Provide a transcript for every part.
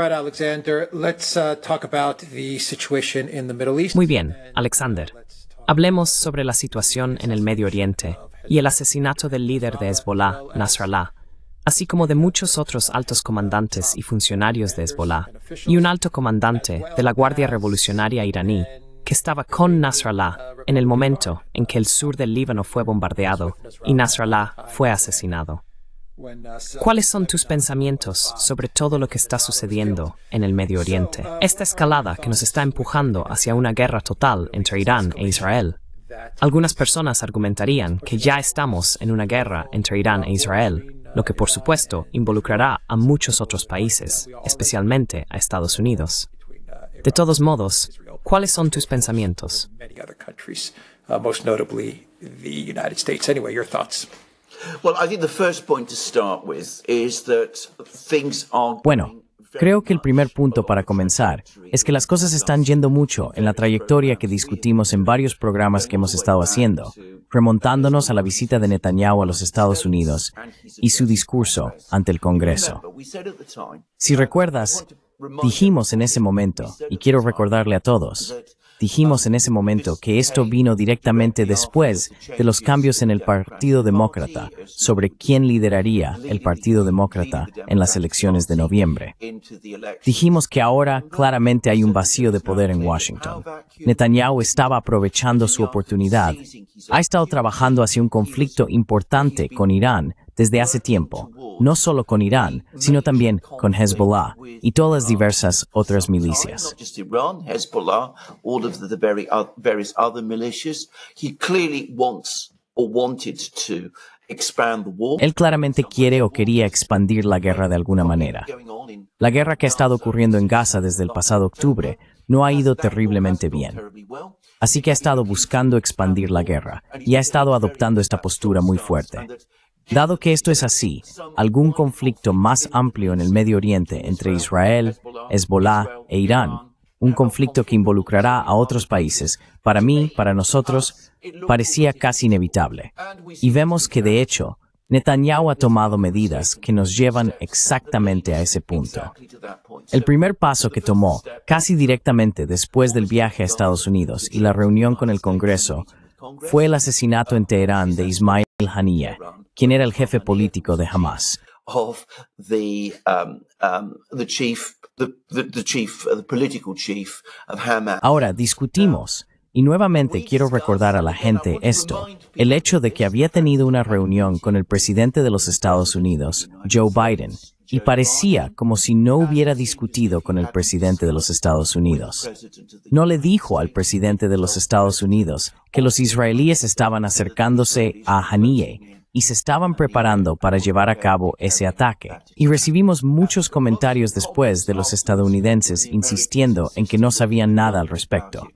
Alexander, Muy bien, Alexander. Hablemos sobre la situación en el Medio Oriente y el asesinato del líder de Hezbollah, Nasrallah, así como de muchos otros altos comandantes y funcionarios de Hezbollah, y un alto comandante de la Guardia Revolucionaria iraní que estaba con Nasrallah en el momento en que el sur del Líbano fue bombardeado y Nasrallah fue asesinado. ¿Cuáles son tus pensamientos sobre todo lo que está sucediendo en el Medio Oriente? Esta escalada que nos está empujando hacia una guerra total entre Irán e Israel. Algunas personas argumentarían que ya estamos en una guerra entre Irán e Israel, lo que por supuesto involucrará a muchos otros países, especialmente a Estados Unidos. De todos modos, ¿cuáles son tus pensamientos? Bueno, creo que el primer punto para comenzar es que las cosas están yendo mucho en la trayectoria que discutimos en varios programas que hemos estado haciendo, remontándonos a la visita de Netanyahu a los Estados Unidos y su discurso ante el Congreso. Si recuerdas, dijimos en ese momento, y quiero recordarle a todos, Dijimos en ese momento que esto vino directamente después de los cambios en el Partido Demócrata sobre quién lideraría el Partido Demócrata en las elecciones de noviembre. Dijimos que ahora claramente hay un vacío de poder en Washington. Netanyahu estaba aprovechando su oportunidad. Ha estado trabajando hacia un conflicto importante con Irán desde hace tiempo, no solo con Irán, sino también con Hezbollah y todas las diversas otras milicias. Él claramente quiere o quería expandir la guerra de alguna manera. La guerra que ha estado ocurriendo en Gaza desde el pasado octubre no ha ido terriblemente bien. Así que ha estado buscando expandir la guerra y ha estado adoptando esta postura muy fuerte. Dado que esto es así, algún conflicto más amplio en el Medio Oriente entre Israel, Hezbollah e Irán, un conflicto que involucrará a otros países, para mí, para nosotros, parecía casi inevitable. Y vemos que de hecho, Netanyahu ha tomado medidas que nos llevan exactamente a ese punto. El primer paso que tomó, casi directamente después del viaje a Estados Unidos y la reunión con el Congreso, fue el asesinato en Teherán de Ismail Haniyeh, quien era el jefe político de Hamas. Ahora discutimos y nuevamente quiero recordar a la gente esto, el hecho de que había tenido una reunión con el presidente de los Estados Unidos, Joe Biden, y parecía como si no hubiera discutido con el presidente de los Estados Unidos. No le dijo al presidente de los Estados Unidos que los israelíes estaban acercándose a Haníe y se estaban preparando para llevar a cabo ese ataque. Y recibimos muchos comentarios después de los estadounidenses insistiendo en que no sabían nada al respecto.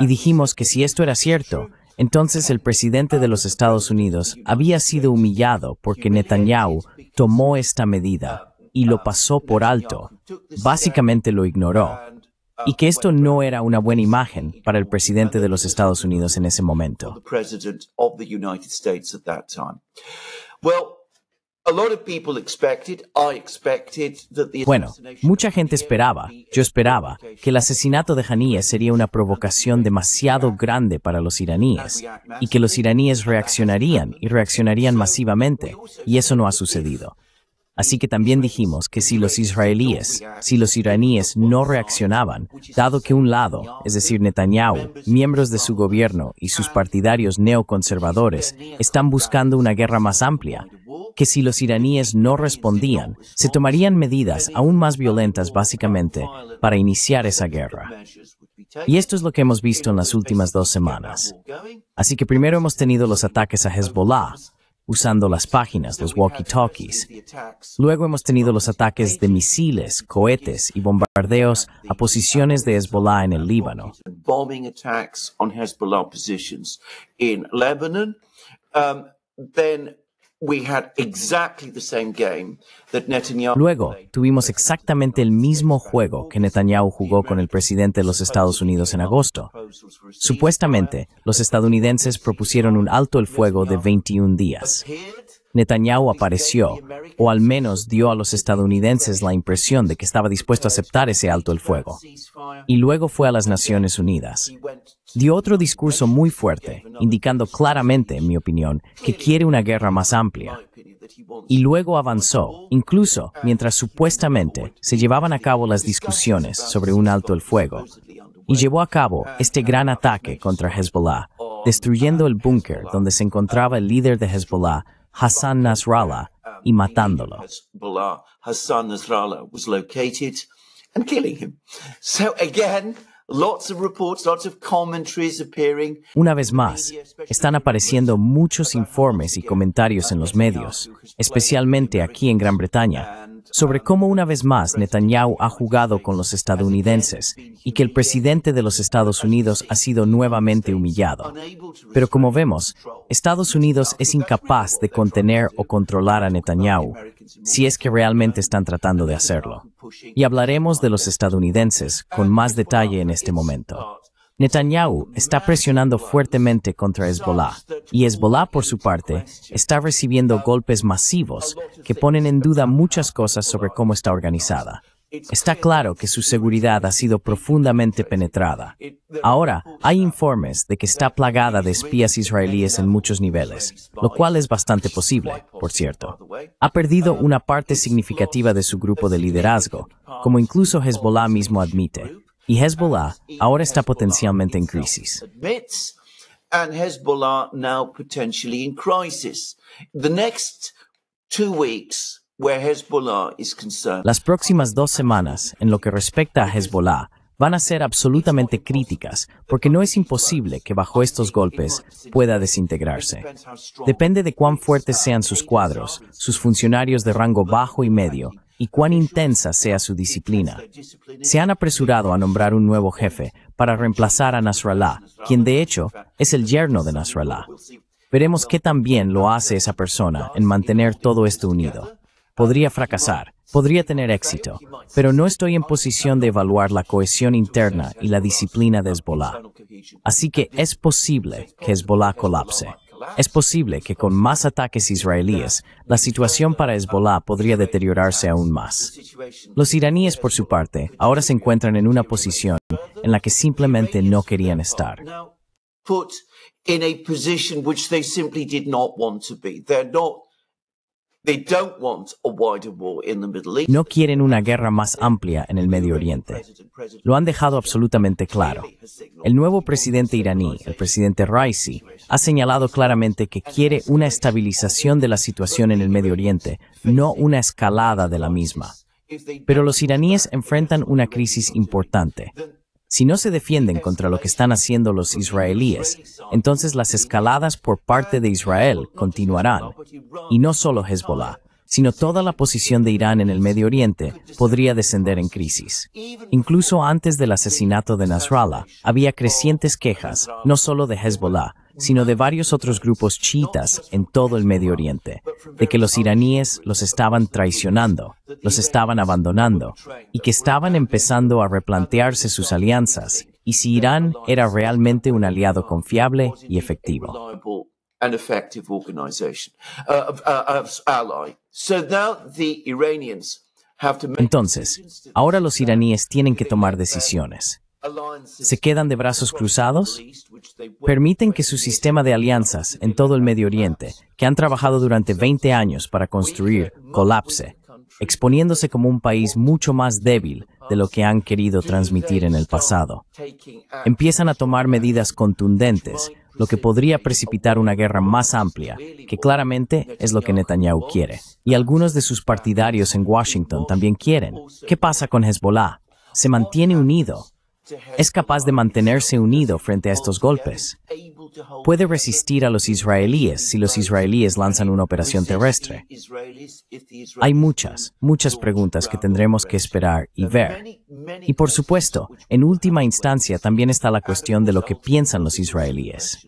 Y dijimos que si esto era cierto, entonces el presidente de los Estados Unidos había sido humillado porque Netanyahu tomó esta medida y lo pasó por alto, básicamente lo ignoró, y que esto no era una buena imagen para el presidente de los Estados Unidos en ese momento. Bueno, mucha gente esperaba, yo esperaba, que el asesinato de Haniyeh sería una provocación demasiado grande para los iraníes y que los iraníes reaccionarían y reaccionarían masivamente, y eso no ha sucedido. Así que también dijimos que si los israelíes, si los iraníes no reaccionaban, dado que un lado, es decir, Netanyahu, miembros de su gobierno y sus partidarios neoconservadores, están buscando una guerra más amplia, que si los iraníes no respondían, se tomarían medidas aún más violentas básicamente para iniciar esa guerra. Y esto es lo que hemos visto en las últimas dos semanas. Así que primero hemos tenido los ataques a Hezbollah, usando las páginas, los walkie-talkies. Luego hemos tenido los ataques de misiles, cohetes y bombardeos a posiciones de Hezbollah en el Líbano. Luego, tuvimos exactamente el mismo juego que Netanyahu jugó con el presidente de los Estados Unidos en agosto. Supuestamente, los estadounidenses propusieron un alto el fuego de 21 días. Netanyahu apareció, o al menos dio a los estadounidenses la impresión de que estaba dispuesto a aceptar ese alto el fuego. Y luego fue a las Naciones Unidas dio otro discurso muy fuerte, indicando claramente, en mi opinión, que quiere una guerra más amplia. Y luego avanzó, incluso mientras supuestamente se llevaban a cabo las discusiones sobre un alto el fuego, y llevó a cabo este gran ataque contra Hezbollah, destruyendo el búnker donde se encontraba el líder de Hezbollah, Hassan Nasrallah, y matándolo. So again, una vez más, están apareciendo muchos informes y comentarios en los medios, especialmente aquí en Gran Bretaña, sobre cómo una vez más Netanyahu ha jugado con los estadounidenses y que el presidente de los Estados Unidos ha sido nuevamente humillado. Pero como vemos, Estados Unidos es incapaz de contener o controlar a Netanyahu, si es que realmente están tratando de hacerlo. Y hablaremos de los estadounidenses con más detalle en este momento. Netanyahu está presionando fuertemente contra Hezbollah y Hezbollah, por su parte, está recibiendo golpes masivos que ponen en duda muchas cosas sobre cómo está organizada. Está claro que su seguridad ha sido profundamente penetrada. Ahora, hay informes de que está plagada de espías israelíes en muchos niveles, lo cual es bastante posible, por cierto. Ha perdido una parte significativa de su grupo de liderazgo, como incluso Hezbollah mismo admite, y Hezbollah ahora está potencialmente en crisis. Las próximas dos semanas, en lo que respecta a Hezbollah, van a ser absolutamente críticas, porque no es imposible que bajo estos golpes pueda desintegrarse. Depende de cuán fuertes sean sus cuadros, sus funcionarios de rango bajo y medio, y cuán intensa sea su disciplina. Se han apresurado a nombrar un nuevo jefe para reemplazar a Nasrallah, quien de hecho es el yerno de Nasrallah. Veremos qué tan bien lo hace esa persona en mantener todo esto unido. Podría fracasar, podría tener éxito, pero no estoy en posición de evaluar la cohesión interna y la disciplina de Hezbollah. Así que es posible que Hezbollah colapse. Es posible que con más ataques israelíes, la situación para Hezbollah podría deteriorarse aún más. Los iraníes, por su parte, ahora se encuentran en una posición en la que simplemente no querían estar. No quieren una guerra más amplia en el Medio Oriente. Lo han dejado absolutamente claro. El nuevo presidente iraní, el presidente Raisi, ha señalado claramente que quiere una estabilización de la situación en el Medio Oriente, no una escalada de la misma. Pero los iraníes enfrentan una crisis importante. Si no se defienden contra lo que están haciendo los israelíes, entonces las escaladas por parte de Israel continuarán. Y no solo Hezbollah, sino toda la posición de Irán en el Medio Oriente podría descender en crisis. Incluso antes del asesinato de Nasrallah, había crecientes quejas, no solo de Hezbollah, sino de varios otros grupos chiitas en todo el Medio Oriente, de que los iraníes los estaban traicionando, los estaban abandonando y que estaban empezando a replantearse sus alianzas y si Irán era realmente un aliado confiable y efectivo. Entonces, ahora los iraníes tienen que tomar decisiones se quedan de brazos cruzados, permiten que su sistema de alianzas en todo el Medio Oriente, que han trabajado durante 20 años para construir, colapse, exponiéndose como un país mucho más débil de lo que han querido transmitir en el pasado. Empiezan a tomar medidas contundentes, lo que podría precipitar una guerra más amplia, que claramente es lo que Netanyahu quiere. Y algunos de sus partidarios en Washington también quieren. ¿Qué pasa con Hezbollah? Se mantiene unido, es capaz de mantenerse unido frente a estos golpes. Puede resistir a los israelíes si los israelíes lanzan una operación terrestre. Hay muchas, muchas preguntas que tendremos que esperar y ver. Y por supuesto, en última instancia también está la cuestión de lo que piensan los israelíes.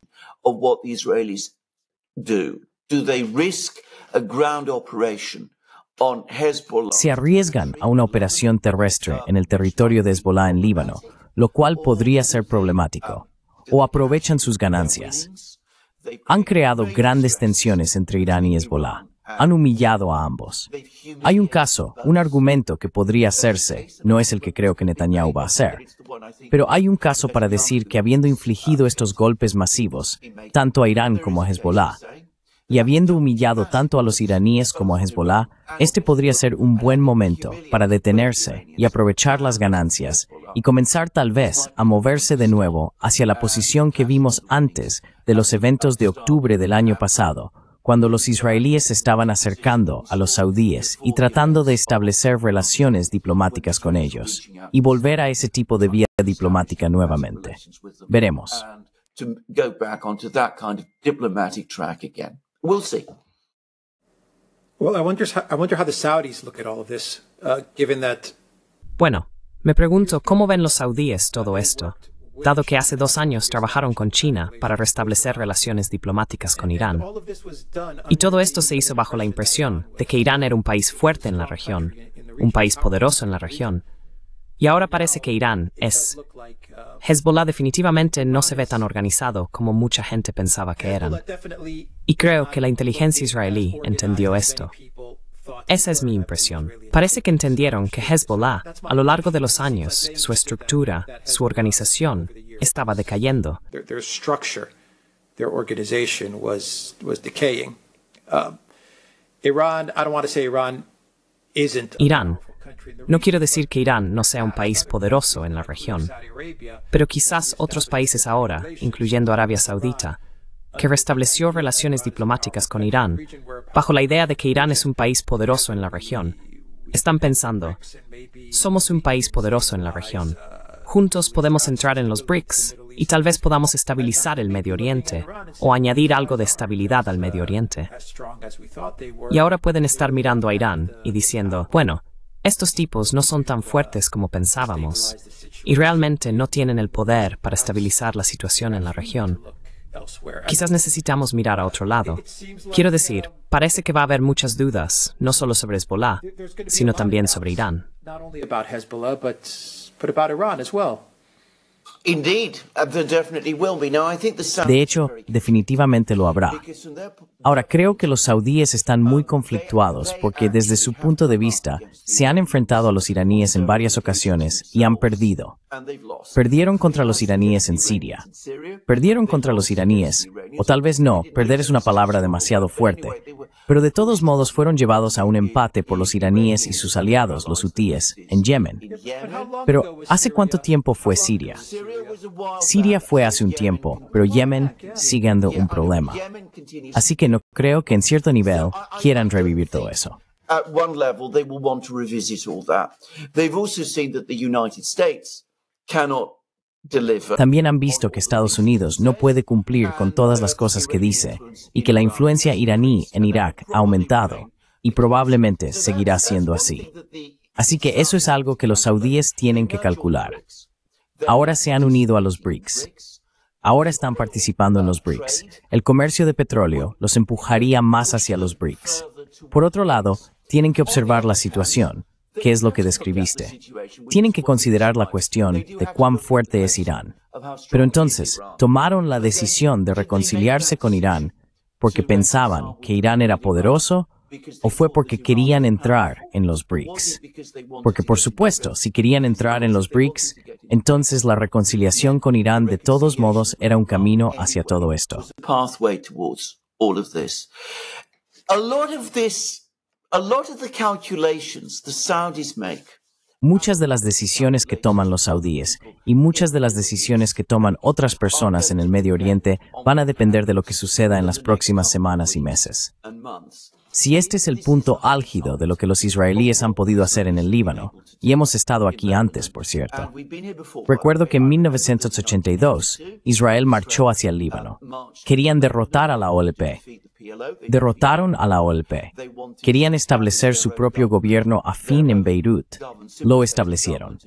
Se arriesgan a una operación terrestre en el territorio de Hezbollah en Líbano lo cual podría ser problemático, o aprovechan sus ganancias. Han creado grandes tensiones entre Irán y Hezbollah. Han humillado a ambos. Hay un caso, un argumento que podría hacerse, no es el que creo que Netanyahu va a hacer, pero hay un caso para decir que habiendo infligido estos golpes masivos, tanto a Irán como a Hezbollah, y habiendo humillado tanto a los iraníes como a Hezbollah, este podría ser un buen momento para detenerse y aprovechar las ganancias y comenzar tal vez a moverse de nuevo hacia la posición que vimos antes de los eventos de octubre del año pasado, cuando los israelíes estaban acercando a los saudíes y tratando de establecer relaciones diplomáticas con ellos y volver a ese tipo de vía diplomática nuevamente. Veremos. Bueno, me pregunto cómo ven los saudíes todo esto, dado que hace dos años trabajaron con China para restablecer relaciones diplomáticas con Irán. Y todo esto se hizo bajo la impresión de que Irán era un país fuerte en la región, un país poderoso en la región. Y ahora parece que Irán es Hezbollah definitivamente no se ve tan organizado como mucha gente pensaba que eran. Y creo que la inteligencia israelí entendió esto. Esa es mi impresión. Parece que entendieron que Hezbollah, a lo largo de los años, su estructura, su organización, estaba decayendo. Irán, no quiero decir que Irán no sea un país poderoso en la región, pero quizás otros países ahora, incluyendo Arabia Saudita, que restableció relaciones diplomáticas con Irán, bajo la idea de que Irán es un país poderoso en la región, están pensando, somos un país poderoso en la región. Juntos podemos entrar en los BRICS y tal vez podamos estabilizar el Medio Oriente o añadir algo de estabilidad al Medio Oriente. Y ahora pueden estar mirando a Irán y diciendo, bueno, estos tipos no son tan fuertes como pensábamos y realmente no tienen el poder para estabilizar la situación en la región. Quizás necesitamos mirar a otro lado. Quiero decir, parece que va a haber muchas dudas, no solo sobre Hezbollah, sino también sobre Irán. De hecho, definitivamente lo habrá. Ahora, creo que los saudíes están muy um, conflictuados porque desde su punto de vista se han enfrentado a los iraníes en varias ocasiones y han perdido. Perdieron contra los iraníes en Siria. Perdieron contra los iraníes, o tal vez no, perder es una palabra demasiado fuerte. Pero de todos modos fueron llevados a un empate por los iraníes y sus aliados, los hutíes, en Yemen. Pero ¿hace cuánto tiempo fue Siria? Siria fue hace un tiempo, pero Yemen sigue siendo un problema. Así que no creo que en cierto nivel quieran revivir todo eso. They've also seen that the United States también han visto que Estados Unidos no puede cumplir con todas las cosas que dice y que la influencia iraní en Irak ha aumentado y probablemente seguirá siendo así. Así que eso es algo que los saudíes tienen que calcular. Ahora se han unido a los BRICS. Ahora están participando en los BRICS. El comercio de petróleo los empujaría más hacia los BRICS. Por otro lado, tienen que observar la situación qué es lo que describiste. Tienen que considerar la cuestión de cuán fuerte es Irán. Pero entonces tomaron la decisión de reconciliarse con Irán porque pensaban que Irán era poderoso o fue porque querían entrar en los BRICS. Porque por supuesto, si querían entrar en los BRICS, entonces la reconciliación con Irán de todos modos era un camino hacia todo esto. Muchas de las decisiones que toman los saudíes y muchas de las decisiones que toman otras personas en el Medio Oriente van a depender de lo que suceda en las próximas semanas y meses. Si este es el punto álgido de lo que los israelíes han podido hacer en el Líbano, y hemos estado aquí antes, por cierto. Recuerdo que en 1982 Israel marchó hacia el Líbano. Querían derrotar a la OLP. Derrotaron a la OLP. Querían establecer su propio gobierno afín en Beirut. Lo establecieron.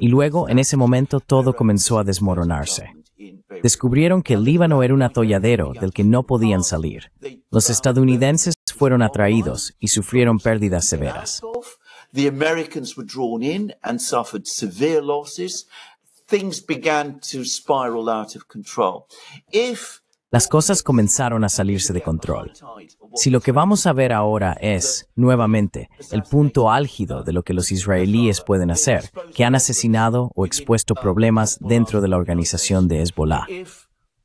Y luego, en ese momento, todo comenzó a desmoronarse. Descubrieron que el Líbano era un atolladero del que no podían salir. Los estadounidenses fueron atraídos y sufrieron pérdidas severas. las cosas comenzaron a salirse de control. Si lo que vamos a ver ahora es, nuevamente, el punto álgido de lo que los israelíes pueden hacer, que han asesinado o expuesto problemas dentro de la organización de Hezbollah.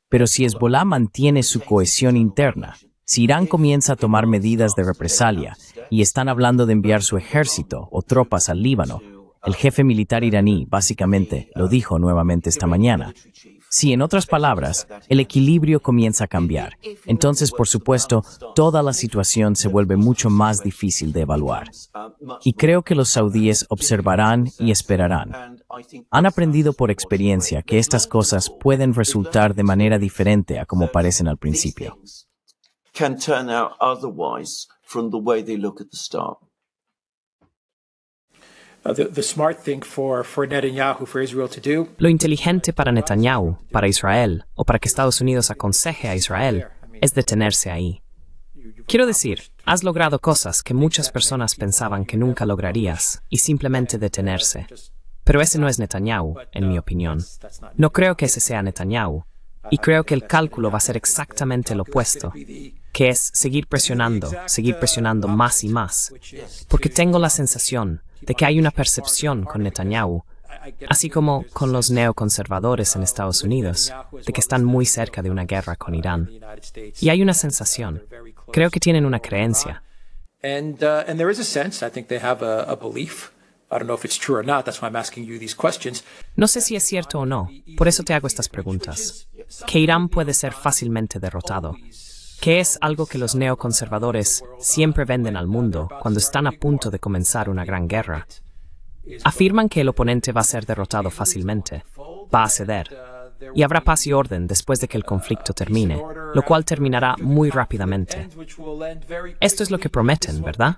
Pero si Hezbollah mantiene su cohesión interna, si Irán comienza a tomar medidas de represalia y están hablando de enviar su ejército o tropas al Líbano, el jefe militar iraní básicamente lo dijo nuevamente esta mañana. Si en otras palabras, el equilibrio comienza a cambiar, entonces por supuesto toda la situación se vuelve mucho más difícil de evaluar. Y creo que los saudíes observarán y esperarán. Han aprendido por experiencia que estas cosas pueden resultar de manera diferente a como parecen al principio. Lo inteligente para Netanyahu, para Israel, o para que Estados Unidos aconseje a Israel, es detenerse ahí. Quiero decir, has logrado cosas que muchas personas pensaban que nunca lograrías y simplemente detenerse. Pero ese no es Netanyahu, en mi opinión. No creo que ese sea Netanyahu, y creo que el cálculo va a ser exactamente lo opuesto que es seguir presionando, seguir presionando más y más, porque tengo la sensación de que hay una percepción con Netanyahu, así como con los neoconservadores en Estados Unidos, de que están muy cerca de una guerra con Irán. Y hay una sensación, creo que tienen una creencia. No sé si es cierto o no, por eso te hago estas preguntas. Que Irán puede ser fácilmente derrotado, que es algo que los neoconservadores siempre venden al mundo cuando están a punto de comenzar una gran guerra. Afirman que el oponente va a ser derrotado fácilmente, va a ceder, y habrá paz y orden después de que el conflicto termine, lo cual terminará muy rápidamente. Esto es lo que prometen, ¿verdad?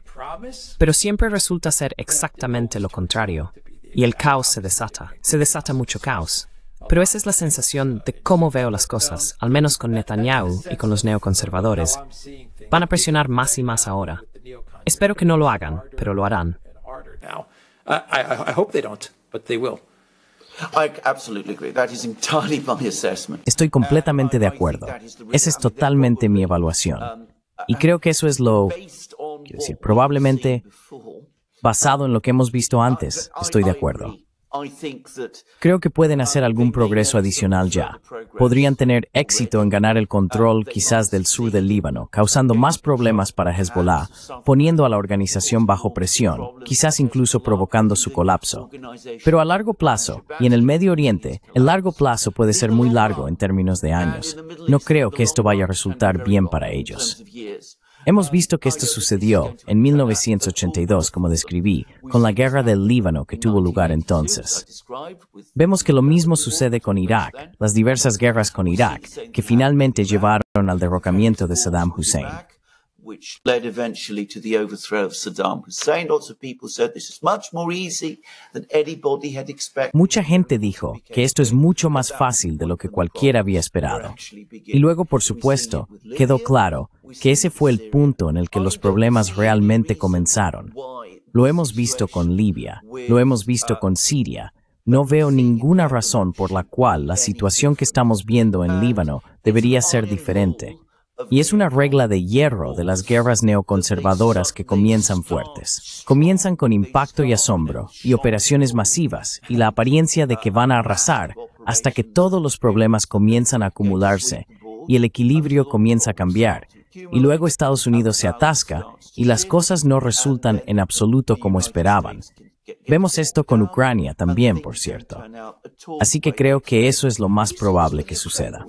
Pero siempre resulta ser exactamente lo contrario, y el caos se desata, se desata mucho caos. Pero esa es la sensación de cómo veo las cosas, al menos con Netanyahu y con los neoconservadores. Van a presionar más y más ahora. Espero que no lo hagan, pero lo harán. Estoy completamente de acuerdo. Esa es totalmente mi evaluación. Y creo que eso es lo, quiero decir, probablemente basado en lo que hemos visto antes, estoy de acuerdo. Creo que pueden hacer uh, algún progreso adicional ya. Podrían tener éxito en uh, ganar el control quizás del sur del Líbano, causando más problemas para Hezbollah, poniendo a la organización bajo presión, quizás incluso provocando su colapso. Pero a largo plazo, y en el Medio Oriente, el largo plazo puede ser muy largo en términos de años. No creo que esto vaya a resultar bien para ellos. Hemos visto que esto sucedió en 1982, como describí, con la guerra del Líbano que tuvo lugar entonces. Vemos que lo mismo sucede con Irak, las diversas guerras con Irak, que finalmente llevaron al derrocamiento de Saddam Hussein. Mucha gente dijo que esto es mucho más fácil de lo que cualquiera había esperado. Y luego, por supuesto, quedó claro que ese fue el punto en el que los problemas realmente comenzaron. Lo hemos visto con Libia, lo hemos visto uh, con Siria, no veo ninguna razón por la cual la situación que estamos viendo en Líbano debería ser diferente. Y es una regla de hierro de las guerras neoconservadoras que comienzan fuertes. Comienzan con impacto y asombro, y operaciones masivas, y la apariencia de que van a arrasar, hasta que todos los problemas comienzan a acumularse, y el equilibrio comienza a cambiar, y luego Estados Unidos se atasca, y las cosas no resultan en absoluto como esperaban, Vemos esto con Ucrania también, por cierto. Así que creo que eso es lo más probable que suceda.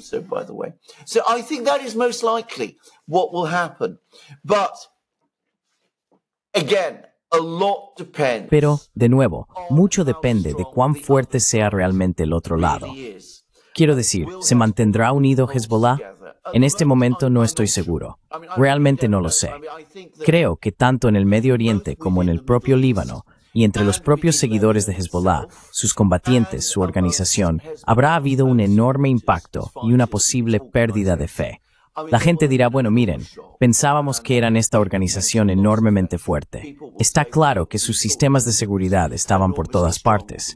Pero, de nuevo, mucho depende de cuán fuerte sea realmente el otro lado. Quiero decir, ¿se mantendrá unido Hezbollah? En este momento no estoy seguro. Realmente no lo sé. Creo que tanto en el Medio Oriente como en el propio Líbano y entre los propios seguidores de Hezbollah, sus combatientes, su organización, habrá habido un enorme impacto y una posible pérdida de fe. La gente dirá, bueno, miren, pensábamos que eran esta organización enormemente fuerte. Está claro que sus sistemas de seguridad estaban por todas partes.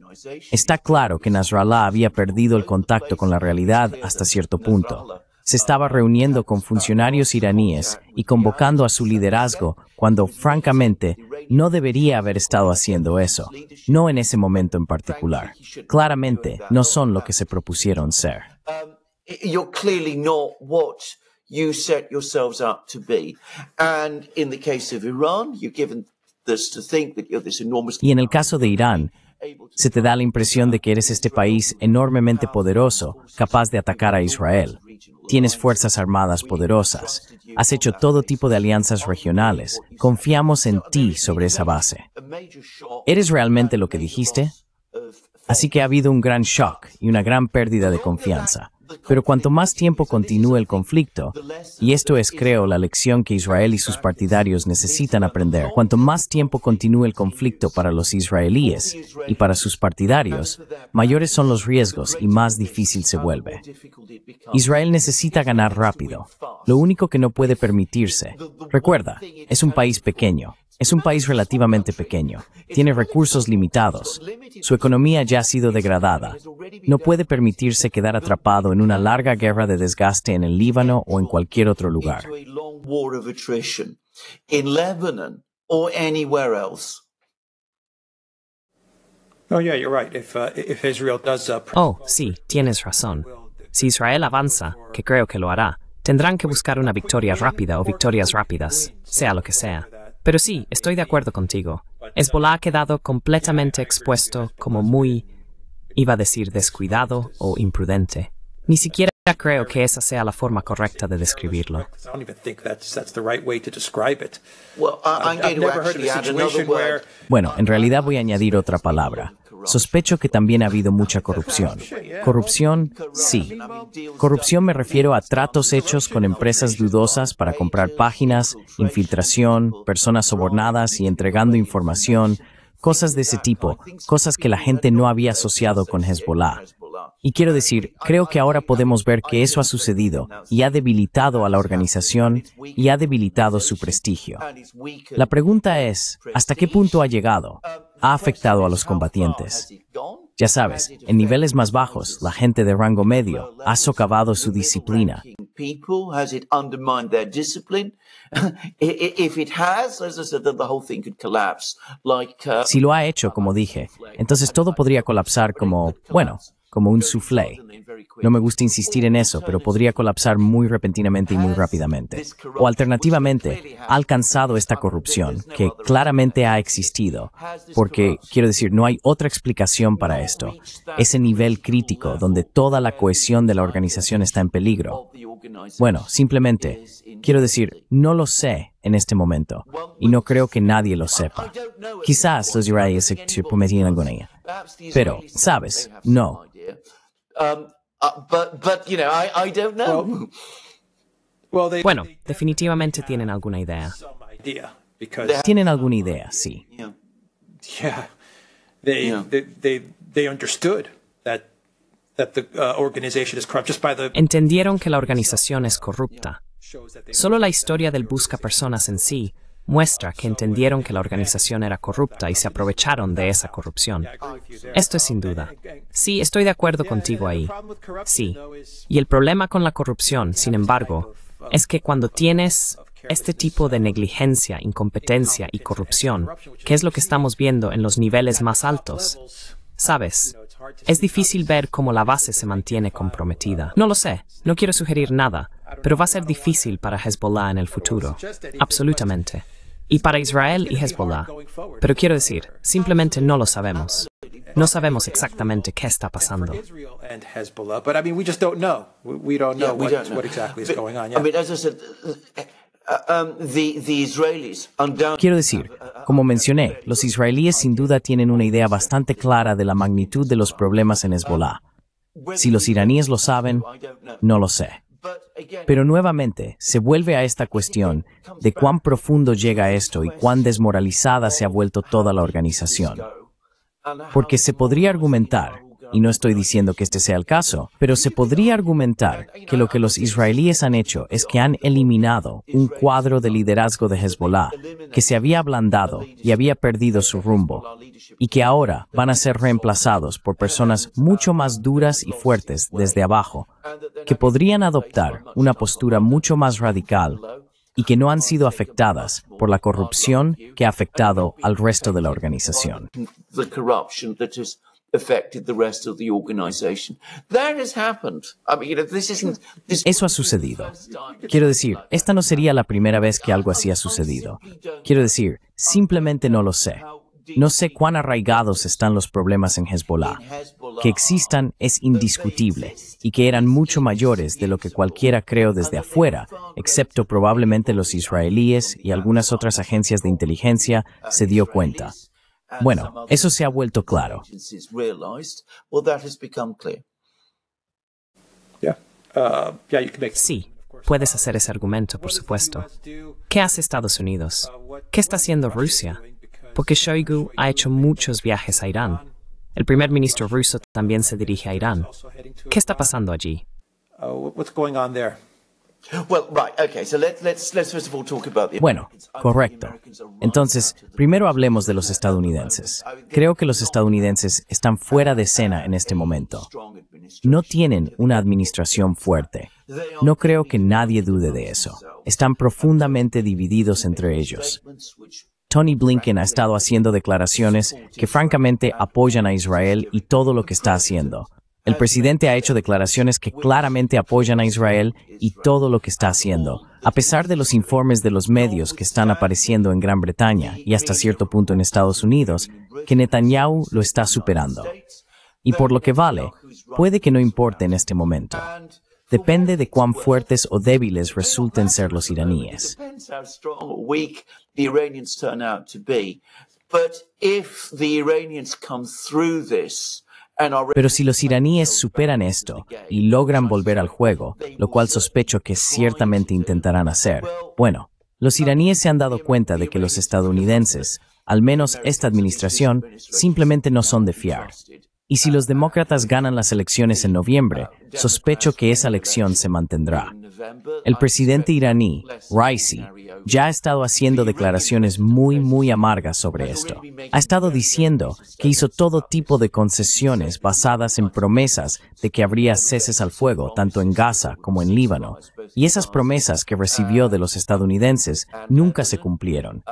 Está claro que Nasrallah había perdido el contacto con la realidad hasta cierto punto se estaba reuniendo con funcionarios iraníes y convocando a su liderazgo cuando, francamente, no debería haber estado haciendo eso, no en ese momento en particular. Claramente, no son lo que se propusieron ser. Y en el caso de Irán, se te da la impresión de que eres este país enormemente poderoso, capaz de atacar a Israel. Tienes fuerzas armadas poderosas. Has hecho todo tipo de alianzas regionales. Confiamos en ti sobre esa base. ¿Eres realmente lo que dijiste? Así que ha habido un gran shock y una gran pérdida de confianza. Pero cuanto más tiempo continúe el conflicto, y esto es, creo, la lección que Israel y sus partidarios necesitan aprender, cuanto más tiempo continúe el conflicto para los israelíes y para sus partidarios, mayores son los riesgos y más difícil se vuelve. Israel necesita ganar rápido, lo único que no puede permitirse. Recuerda, es un país pequeño es un país relativamente pequeño, tiene recursos limitados, su economía ya ha sido degradada, no puede permitirse quedar atrapado en una larga guerra de desgaste en el Líbano o en cualquier otro lugar. Oh, sí, tienes razón. Si Israel avanza, que creo que lo hará, tendrán que buscar una victoria rápida o victorias rápidas, sea lo que sea. Pero sí, estoy de acuerdo contigo. Hezbollah ha quedado completamente expuesto como muy, iba a decir, descuidado o imprudente. Ni siquiera creo que esa sea la forma correcta de describirlo. Bueno, en realidad voy a añadir otra palabra. Sospecho que también ha habido mucha corrupción. Corrupción, sí. Corrupción me refiero a tratos hechos con empresas dudosas para comprar páginas, infiltración, personas sobornadas y entregando información, cosas de ese tipo, cosas que la gente no había asociado con Hezbollah. Y quiero decir, creo que ahora podemos ver que eso ha sucedido y ha debilitado a la organización y ha debilitado su prestigio. La pregunta es, ¿hasta qué punto ha llegado? ha afectado a los combatientes. Ya sabes, en niveles más bajos, la gente de rango medio ha socavado su disciplina. Si lo ha hecho, como dije, entonces todo podría colapsar como, bueno, como un soufflé. No me gusta insistir en eso, pero podría colapsar muy repentinamente y muy rápidamente. O alternativamente, ha alcanzado esta corrupción, que claramente ha existido, porque, quiero decir, no hay otra explicación para esto. Ese nivel crítico donde toda la cohesión de la organización está en peligro. Bueno, simplemente, quiero decir, no lo sé en este momento, y no creo que nadie lo sepa. Quizás los israelíes se en alguna. Pero, ¿sabes? No, bueno, definitivamente tienen alguna idea. Tienen alguna idea, sí. Entendieron que la organización es corrupta. Solo la historia del busca personas en sí muestra que entendieron que la organización era corrupta y se aprovecharon de esa corrupción. Esto es sin duda. Sí, estoy de acuerdo contigo ahí. Sí. Y el problema con la corrupción, sin embargo, es que cuando tienes este tipo de negligencia, incompetencia y corrupción, que es lo que estamos viendo en los niveles más altos, sabes, es difícil ver cómo la base se mantiene comprometida. No lo sé, no quiero sugerir nada, pero va a ser difícil para Hezbollah en el futuro. Absolutamente y para Israel y Hezbollah. Pero quiero decir, simplemente no lo sabemos. No sabemos exactamente qué está pasando. Quiero decir, uh, uh, como mencioné, los israelíes sin duda tienen una idea bastante clara de la magnitud de los problemas en Hezbollah. Si los iraníes lo saben, no lo sé. Pero nuevamente se vuelve a esta cuestión de cuán profundo llega esto y cuán desmoralizada se ha vuelto toda la organización. Porque se podría argumentar y no estoy diciendo que este sea el caso, pero se podría argumentar que lo que los israelíes han hecho es que han eliminado un cuadro de liderazgo de Hezbollah que se había ablandado y había perdido su rumbo, y que ahora van a ser reemplazados por personas mucho más duras y fuertes desde abajo, que podrían adoptar una postura mucho más radical y que no han sido afectadas por la corrupción que ha afectado al resto de la organización. Eso ha sucedido. Quiero decir, esta no sería la primera vez que algo así ha sucedido. Quiero decir, simplemente no lo sé. No sé cuán arraigados están los problemas en Hezbollah. Que existan es indiscutible y que eran mucho mayores de lo que cualquiera creo desde afuera, excepto probablemente los israelíes y algunas otras agencias de inteligencia, se dio cuenta. Bueno, eso se ha vuelto claro. Uh, sí, puedes hacer ese argumento, por supuesto. ¿Qué hace Estados Unidos? ¿Qué está haciendo Rusia? Porque Shoigu ha hecho muchos viajes a Irán. El primer ministro ruso también se dirige a Irán. ¿Qué está pasando allí? Uh, bueno, correcto. Entonces, primero hablemos de los estadounidenses. Creo que los estadounidenses están fuera de escena en este momento. No tienen una administración fuerte. No creo que nadie dude de eso. Están profundamente divididos entre ellos. Tony Blinken ha estado haciendo declaraciones que francamente apoyan a Israel y todo lo que está haciendo, el presidente ha hecho declaraciones que claramente apoyan a Israel y todo lo que está haciendo, a pesar de los informes de los medios que están apareciendo en Gran Bretaña y hasta cierto punto en Estados Unidos, que Netanyahu lo está superando. Y por lo que vale, puede que no importe en este momento. Depende de cuán fuertes o débiles resulten ser los iraníes. But if the Iranians pero si los iraníes superan esto y logran volver al juego, lo cual sospecho que ciertamente intentarán hacer, bueno, los iraníes se han dado cuenta de que los estadounidenses, al menos esta administración, simplemente no son de fiar. Y si los demócratas ganan las elecciones en noviembre, sospecho que esa elección se mantendrá. El presidente iraní, Raisi, ya ha estado haciendo declaraciones muy, muy amargas sobre esto. Ha estado diciendo que hizo todo tipo de concesiones basadas en promesas de que habría ceses al fuego tanto en Gaza como en Líbano, y esas promesas que recibió de los estadounidenses nunca se cumplieron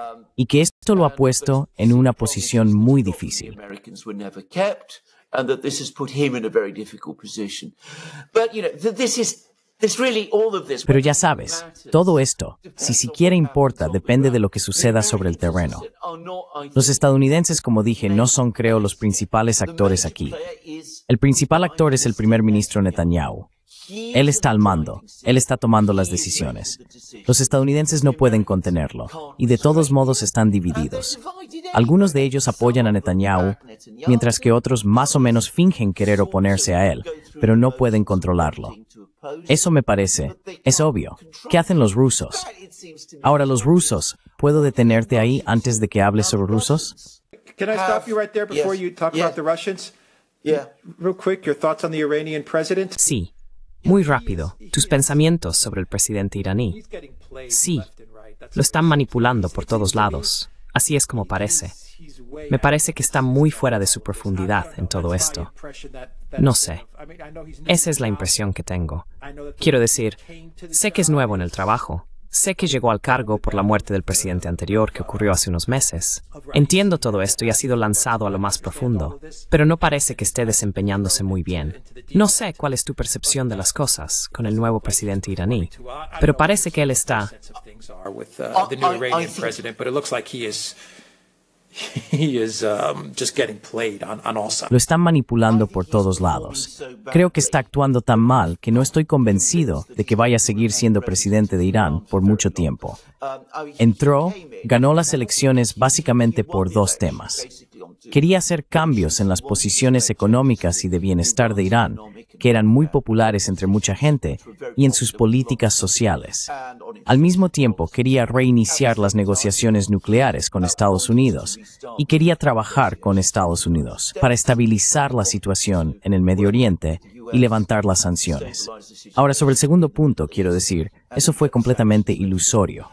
y que esto lo ha puesto en una posición muy difícil. Pero ya sabes, todo esto, si siquiera importa, depende de lo que suceda sobre el terreno. Los estadounidenses, como dije, no son, creo, los principales actores aquí. El principal actor es el primer ministro Netanyahu, él está al mando, él está tomando las decisiones. Los estadounidenses no pueden contenerlo, y de todos modos están divididos. Algunos de ellos apoyan a Netanyahu, mientras que otros más o menos fingen querer oponerse a él, pero no pueden controlarlo. Eso me parece, es obvio. ¿Qué hacen los rusos? Ahora los rusos, ¿puedo detenerte ahí antes de que hables sobre rusos? Sí muy rápido tus pensamientos sobre el presidente iraní. Sí, lo están manipulando por todos lados. Así es como parece. Me parece que está muy fuera de su profundidad en todo esto. No sé. Esa es la impresión que tengo. Quiero decir, sé que es nuevo en el trabajo, Sé que llegó al cargo por la muerte del presidente anterior que ocurrió hace unos meses. Entiendo todo esto y ha sido lanzado a lo más profundo, pero no parece que esté desempeñándose muy bien. No sé cuál es tu percepción de las cosas con el nuevo presidente iraní, pero parece que él está... Lo están manipulando por todos lados. Creo que está actuando tan mal que no estoy convencido de que vaya a seguir siendo presidente de Irán por mucho tiempo. Entró, ganó las elecciones básicamente por dos temas. Quería hacer cambios en las posiciones económicas y de bienestar de Irán, que eran muy populares entre mucha gente, y en sus políticas sociales. Al mismo tiempo, quería reiniciar las negociaciones nucleares con Estados Unidos y quería trabajar con Estados Unidos para estabilizar la situación en el Medio Oriente y levantar las sanciones. Ahora, sobre el segundo punto, quiero decir, eso fue completamente ilusorio.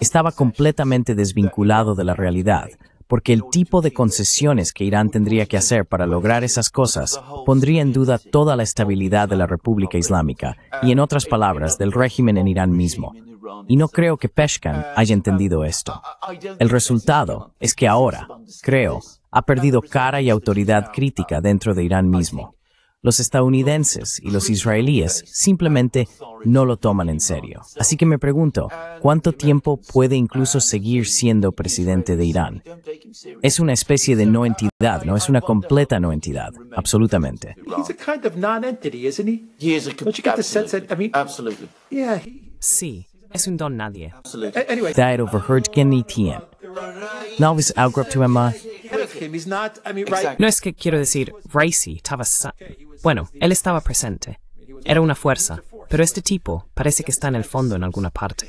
Estaba completamente desvinculado de la realidad, porque el tipo de concesiones que Irán tendría que hacer para lograr esas cosas pondría en duda toda la estabilidad de la República Islámica y, en otras palabras, del régimen en Irán mismo. Y no creo que Peshkan eh, haya entendido eh, esto. El resultado es que ahora, creo, ha perdido cara y autoridad crítica dentro de Irán mismo. Los estadounidenses y los israelíes simplemente no lo toman en serio. Así que me pregunto, ¿cuánto tiempo puede incluso seguir siendo presidente de Irán? Es una especie de no entidad, ¿no? Es una completa no entidad, absolutamente. Sí es un don nadie. Eh, overheard Kenny to No es que quiero decir, Ricey. estaba... Bueno, él estaba presente. Era una fuerza, pero este tipo parece que está en el fondo en alguna parte.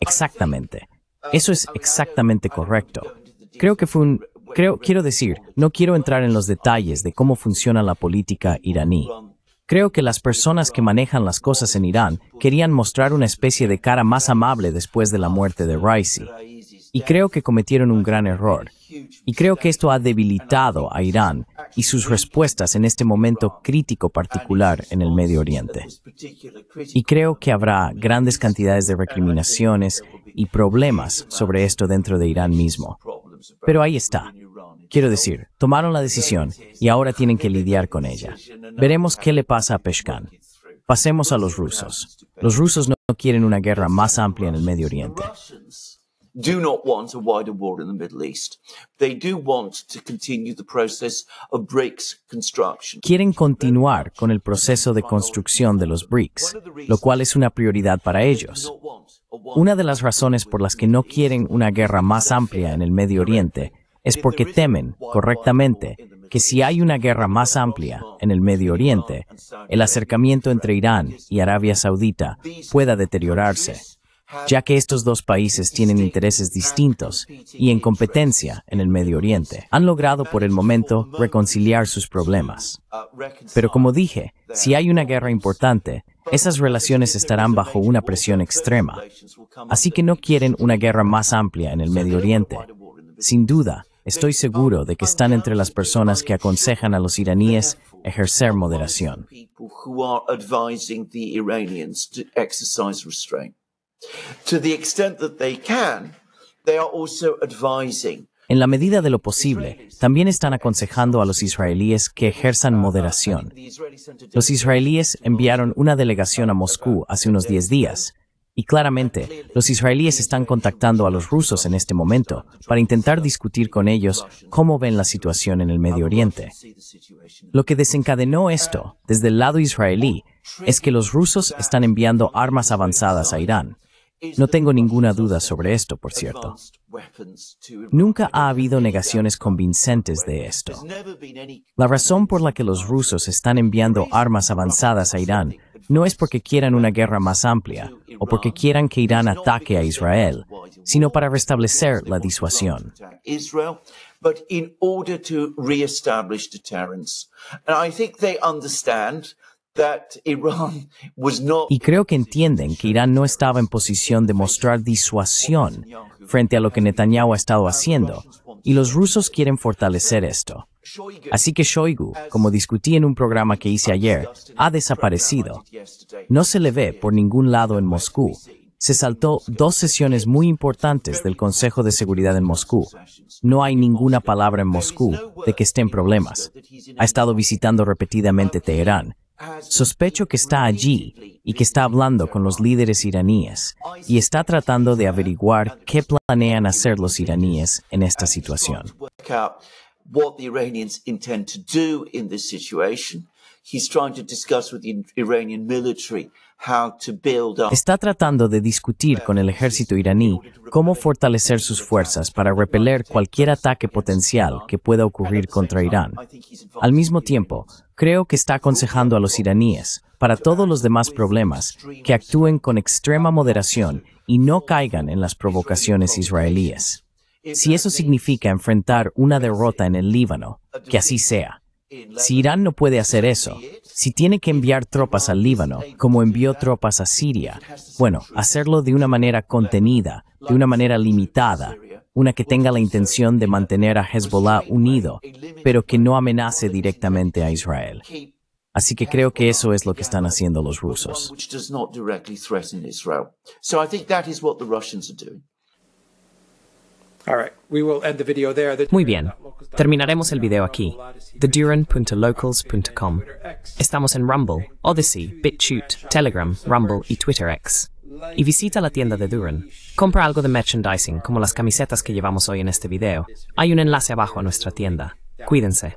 Exactamente. Eso es exactamente correcto. Creo que fue un... Creo, quiero decir, no quiero entrar en los detalles de cómo funciona la política iraní, Creo que las personas que manejan las cosas en Irán querían mostrar una especie de cara más amable después de la muerte de Raisi. Y creo que cometieron un gran error. Y creo que esto ha debilitado a Irán y sus respuestas en este momento crítico particular en el Medio Oriente. Y creo que habrá grandes cantidades de recriminaciones y problemas sobre esto dentro de Irán mismo. Pero ahí está. Quiero decir, tomaron la decisión y ahora tienen que lidiar con ella. Veremos qué le pasa a Peshkan. Pasemos a los rusos. Los rusos no quieren una guerra más amplia en el Medio Oriente. Quieren continuar con el proceso de construcción de los BRICS, lo cual es una prioridad para ellos. Una de las razones por las que no quieren una guerra más amplia en el Medio Oriente es porque temen, correctamente, que si hay una guerra más amplia en el Medio Oriente, el acercamiento entre Irán y Arabia Saudita pueda deteriorarse, ya que estos dos países tienen intereses distintos y en competencia en el Medio Oriente. Han logrado por el momento reconciliar sus problemas. Pero como dije, si hay una guerra importante, esas relaciones estarán bajo una presión extrema. Así que no quieren una guerra más amplia en el Medio Oriente. Sin duda, Estoy seguro de que están entre las personas que aconsejan a los iraníes ejercer moderación. En la medida de lo posible, también están aconsejando a los israelíes que ejerzan moderación. Los israelíes enviaron una delegación a Moscú hace unos 10 días y claramente, los israelíes están contactando a los rusos en este momento para intentar discutir con ellos cómo ven la situación en el Medio Oriente. Lo que desencadenó esto desde el lado israelí es que los rusos están enviando armas avanzadas a Irán. No tengo ninguna duda sobre esto, por cierto. Nunca ha habido negaciones convincentes de esto. La razón por la que los rusos están enviando armas avanzadas a Irán no es porque quieran una guerra más amplia o porque quieran que Irán ataque a Israel, sino para restablecer la disuasión. but in order to y creo que entienden que Irán no estaba en posición de mostrar disuasión frente a lo que Netanyahu ha estado haciendo, y los rusos quieren fortalecer esto. Así que Shoigu, como discutí en un programa que hice ayer, ha desaparecido. No se le ve por ningún lado en Moscú. Se saltó dos sesiones muy importantes del Consejo de Seguridad en Moscú. No hay ninguna palabra en Moscú de que estén problemas. Ha estado visitando repetidamente Teherán Sospecho que está allí y que está hablando con los líderes iraníes y está tratando de averiguar qué planean hacer los iraníes en esta situación. Está tratando de discutir con el ejército iraní cómo fortalecer sus fuerzas para repeler cualquier ataque potencial que pueda ocurrir contra Irán. Al mismo tiempo, Creo que está aconsejando a los iraníes, para todos los demás problemas, que actúen con extrema moderación y no caigan en las provocaciones israelíes. Si eso significa enfrentar una derrota en el Líbano, que así sea. Si Irán no puede hacer eso, si tiene que enviar tropas al Líbano, como envió tropas a Siria, bueno, hacerlo de una manera contenida, de una manera limitada, una que tenga la intención de mantener a Hezbollah unido, pero que no amenace directamente a Israel. Así que creo que eso es lo que están haciendo los rusos. Muy bien, terminaremos el video aquí. TheDuran.locals.com. Estamos en Rumble, Odyssey, BitChute, Telegram, Rumble y Twitter y visita la tienda de Duran. Compra algo de merchandising, como las camisetas que llevamos hoy en este video. Hay un enlace abajo a nuestra tienda. Cuídense.